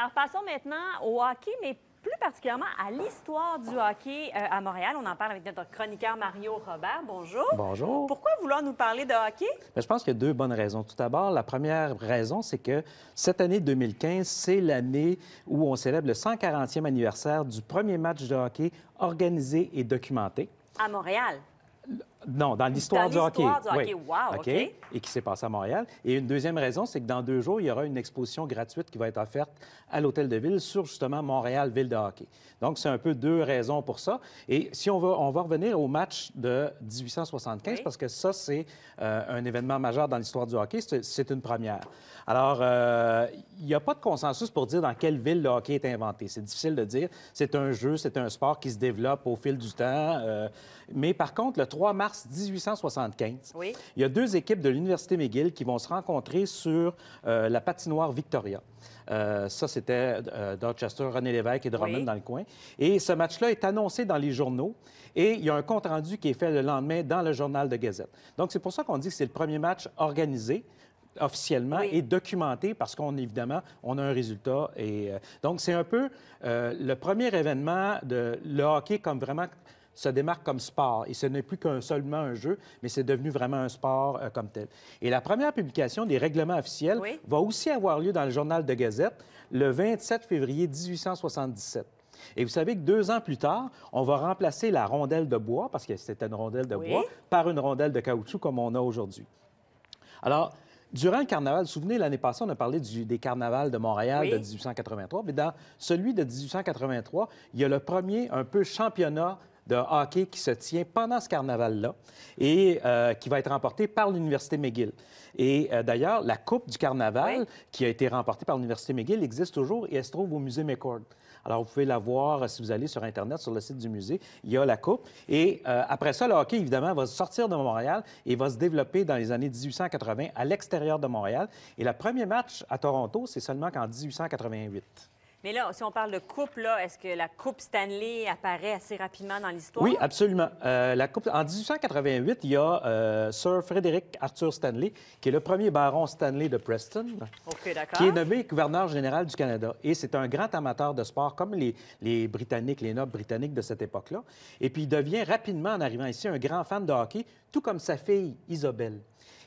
Alors, passons maintenant au hockey, mais plus particulièrement à l'histoire du hockey euh, à Montréal. On en parle avec notre chroniqueur Mario Robert. Bonjour. Bonjour. Pourquoi vouloir nous parler de hockey? Ben, je pense qu'il y a deux bonnes raisons. Tout d'abord, la première raison, c'est que cette année 2015, c'est l'année où on célèbre le 140e anniversaire du premier match de hockey organisé et documenté. À Montréal. Non, dans l'histoire du hockey. Du hockey. Wow, Et qui s'est passé à Montréal. Et une deuxième raison, c'est que dans deux jours, il y aura une exposition gratuite qui va être offerte à l'Hôtel de Ville sur justement Montréal, ville de hockey. Donc, c'est un peu deux raisons pour ça. Et si on va, on va revenir au match de 1875, parce que ça, c'est euh, un événement majeur dans l'histoire du hockey. C'est une première. Alors, euh, il n'y a pas de consensus pour dire dans quelle ville le hockey est inventé. C'est difficile de dire. C'est un jeu, c'est un sport qui se développe au fil du temps. Euh, mais par contre, le 3 mars, 1875. Il y a deux équipes de l'Université McGill qui vont se rencontrer sur euh, la patinoire Victoria. Euh, ça, c'était euh, Dorchester, René Lévesque et Drummond dans le coin. Et ce match-là est annoncé dans les journaux et il y a un compte-rendu qui est fait le lendemain dans le journal de Gazette. Donc, c'est pour ça qu'on dit que c'est le premier match organisé officiellement et documenté parce qu'on évidemment on a un résultat et donc c'est un peu le premier événement de le hockey comme vraiment se démarque comme sport. Et ce n'est plus qu'un seulement un jeu, mais c'est devenu vraiment un sport euh, comme tel. Et la première publication des règlements officiels va aussi avoir lieu dans le journal de Gazette le 27 février 1877. Et vous savez que deux ans plus tard, on va remplacer la rondelle de bois, parce que c'était une rondelle de bois, par une rondelle de caoutchouc comme on a aujourd'hui. Alors, Durant le carnaval, souvenez, l'année passée, on a parlé des carnavals de Montréal de 1883, mais dans celui de 1883, il y a le premier, un peu, championnat de hockey qui se tient pendant ce carnaval-là et euh, qui va être remporté par l'Université McGill. Et euh, d'ailleurs, la Coupe du carnaval qui a été remportée par l'Université McGill existe toujours et elle se trouve au musée McCord. Alors, vous pouvez la voir euh, si vous allez sur Internet, sur le site du musée. Il y a la coupe. Et après ça, le hockey, évidemment, va sortir de Montréal et va se développer dans les années 1880 à l'extérieur de Montréal. Et le premier match à Toronto, c'est seulement qu'en 1888. Mais là, si on parle de coupe, là, est-ce que la coupe Stanley apparaît assez rapidement dans l'histoire? Oui, absolument. Euh, la coupe... En 1888, il y a euh, Sir Frédéric Arthur Stanley, qui est le premier baron Stanley de Preston, qui est nommé gouverneur général du Canada. Et c'est un grand amateur de sport, comme les, les Britanniques, les nobles britanniques de cette époque-là. Et puis, il devient rapidement, en arrivant ici, un grand fan de hockey, tout comme sa fille Isabelle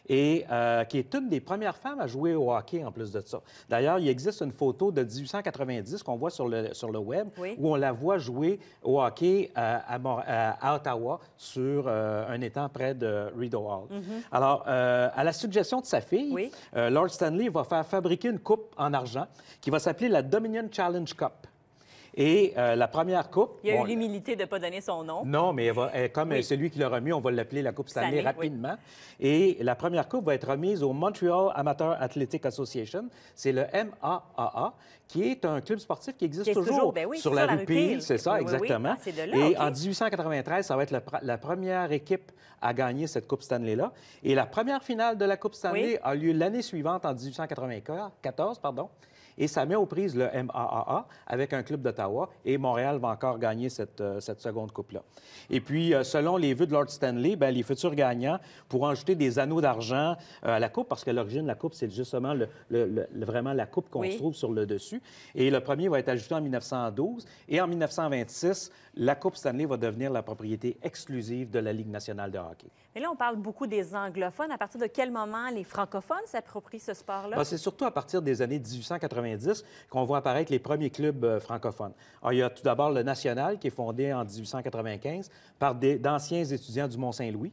et euh, qui est une des premières femmes à jouer au hockey en plus de ça. D'ailleurs, il existe une photo de 1890 qu'on voit sur le, sur le web où on la voit jouer au hockey euh, euh, à, Ottawa sur un étang près de Rideau Hall. Mm-hmm. Alors, à la suggestion de sa fille, Lord Stanley va faire fabriquer une coupe en argent qui va s'appeler la Dominion Challenge Cup. Et euh, la première coupe. Il y a eu l'humilité de ne pas donner son nom. Non, mais comme celui qui l'a remis, on va l'appeler la Coupe Stanley rapidement. Et la première coupe va être remise au Montreal Amateur Athletic Association. C'est le MAAA, qui est un club sportif qui existe, toujours, ben sur, la, la C'est ça, exactement. Ah, Et en 1893, ça va être la, première équipe à gagner cette Coupe Stanley-là. Et la première finale de la Coupe Stanley a lieu l'année suivante, en 1894, pardon. Et ça met aux prises le MAAA avec un club de et Montréal va encore gagner cette, euh, cette seconde coupe-là. Et puis, euh, selon les vues de Lord Stanley, ben, les futurs gagnants pourront ajouter des anneaux d'argent euh, à la coupe, parce que l'origine, de la coupe, c'est justement le, vraiment la coupe qu'on trouve sur le dessus. Et le premier va être ajouté en 1912. Et en 1926, la Coupe Stanley va devenir la propriété exclusive de la Ligue nationale de hockey. Mais là, on parle beaucoup des anglophones. À partir de quel moment les francophones s'approprient ce sport-là? Ben, c'est surtout à partir des années 1890 qu'on voit apparaître les premiers clubs euh, francophones. il y a tout d'abord le National qui est fondé en 1895 par d'anciens étudiants du Mont-Saint-Louis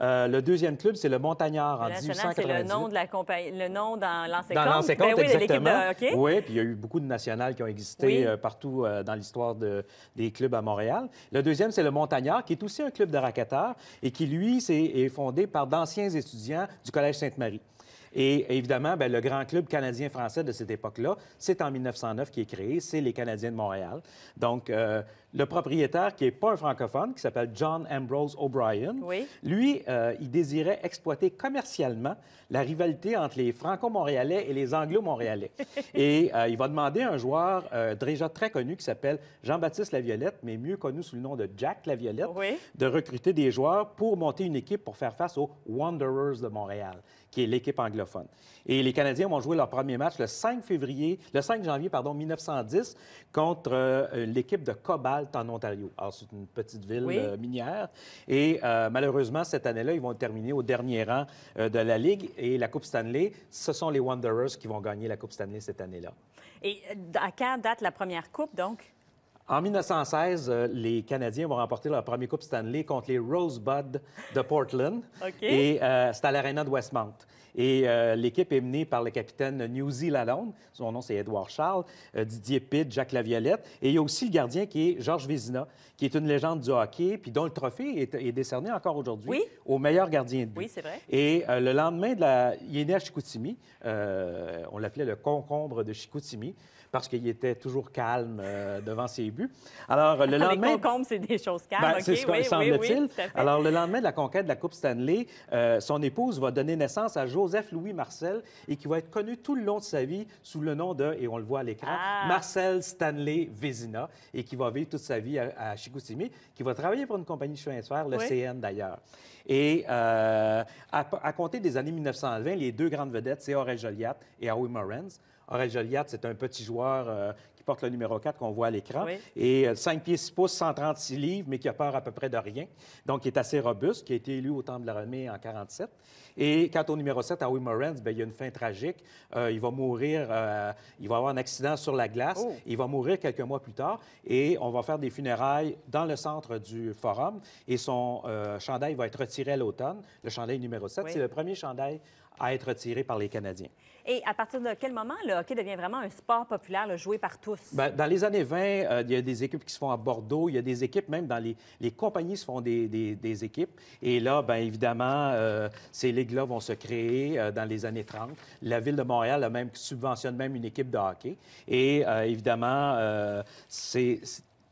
euh, le deuxième club, c'est le Montagnard en 1890. C'est le nom de la compagnie, le nom dans l'ancien Dans l'ancien ben exactement. Oui, puis il y a eu beaucoup de nationales qui ont existé euh, partout euh, dans l'histoire de, des clubs à Montréal. Le deuxième, c'est le Montagnard, qui est aussi un club de racketeurs et qui, lui, est, fondé par d'anciens étudiants du Collège Sainte-Marie. Et évidemment, ben, le grand club canadien-français de cette époque-là, c'est en 1909 qui est créé, c'est les Canadiens de Montréal. Donc, euh, le propriétaire qui n'est pas un francophone, qui s'appelle John Ambrose O'Brien, lui, euh, il désirait exploiter commercialement la rivalité entre les franco-montréalais et les anglo-montréalais. et euh, il va demander à un joueur euh, déjà très connu qui s'appelle Jean-Baptiste Laviolette, mais mieux connu sous le nom de Jack Laviolette, de recruter des joueurs pour monter une équipe pour faire face aux Wanderers de Montréal, qui est l'équipe anglophone. Et les Canadiens vont jouer leur premier match le 5 février, le 5 janvier pardon, 1910 contre l'équipe de Cobalt en Ontario. Alors, c'est une petite ville euh, minière. Et euh, malheureusement, cette année-là, ils vont terminer au dernier rang euh, de la Ligue. Et la Coupe Stanley, ce sont les Wanderers qui vont gagner la Coupe Stanley cette année-là. Et à quand date la première Coupe, donc? En 1916, euh, les Canadiens vont remporter leur premier Coupe Stanley contre les Rosebud de Portland. Et euh, c'est à l'Arena de Westmount. Et euh, l'équipe est menée par le capitaine Newsy Lalonde. Son nom, c'est Edward Charles, Didier Pitt, Jacques Laviolette. Et il y a aussi le gardien qui est Georges Vézina, qui est une légende du hockey, puis dont le trophée est, décerné encore aujourd'hui au meilleur gardien de but. Oui, c'est vrai. Et le lendemain, de la... il est à Chicoutimi. on l'appelait le concombre de Chicoutimi parce qu'il était toujours calme euh, devant ses buts. Alors, le lendemain. Les concombres, c'est des choses calmes. Ben, OK? c'est ce oui, semble-t-il. Oui, oui, Alors, le lendemain de la conquête de la Coupe Stanley, euh, son épouse va donner naissance à Joseph-Louis Marcel et qui va être connu tout le long de sa vie sous le nom de, et on le voit à l'écran, ah. Marcel Stanley Vézina et qui va vivre toute sa vie à, à Chicoutimi, qui va travailler pour une compagnie de chemin de fer, le CN d'ailleurs. Et euh, à, compter des années 1920, les deux grandes vedettes, c'est Aurel Joliat et Howie Morenz, Aurel Jolliat, c'est un petit joueur euh, qui porte le numéro 4 qu'on voit à l'écran. Et 5 euh, pieds 6 pouces, 136 livres, mais qui a peur à peu près de rien. Donc, il est assez robuste, qui a été élu au Temple de la Renée en 47. Et quant au numéro 7, à Morenz, bien, il y a une fin tragique. Euh, il va mourir, il va avoir un accident sur la glace. Oh. Il va mourir quelques mois plus tard. Et on va faire des funérailles dans le centre du forum. Et son chandail va être retiré à l'automne. Le chandail numéro 7, c'est le premier chandail à être tiré par les Canadiens. Et à partir de quel moment le hockey devient vraiment un sport populaire, le joué par tous? Ben, dans les années 20, euh, il y a des équipes qui se font à Bordeaux, il y a des équipes même dans les, les compagnies se font des, des, équipes. Et là, bien évidemment, euh, ces ligues-là vont se créer euh, dans les années 30. La ville de Montréal a même, subventionne même une équipe de hockey. Et évidemment, c'est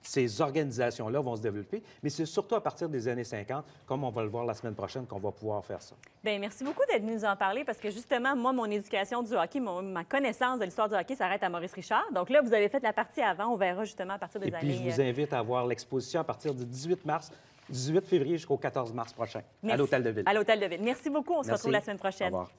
ces organisations-là vont se développer, mais c'est surtout à partir des années 50, comme on va le voir la semaine prochaine, qu'on va pouvoir faire ça. Bien, merci beaucoup d'être venu nous en parler parce que justement, moi, mon éducation du hockey, ma connaissance de l'histoire du hockey s'arrête à Maurice Richard. Donc là, vous avez fait la partie avant, on verra justement à partir des années... Et puis, je vous euh, invite à voir l'exposition à partir du 18 mars 18 février jusqu'au 14 mars prochain à l'Hôtel de Ville. À l'Hôtel de Ville. Merci beaucoup. On se retrouve la semaine prochaine. Au revoir.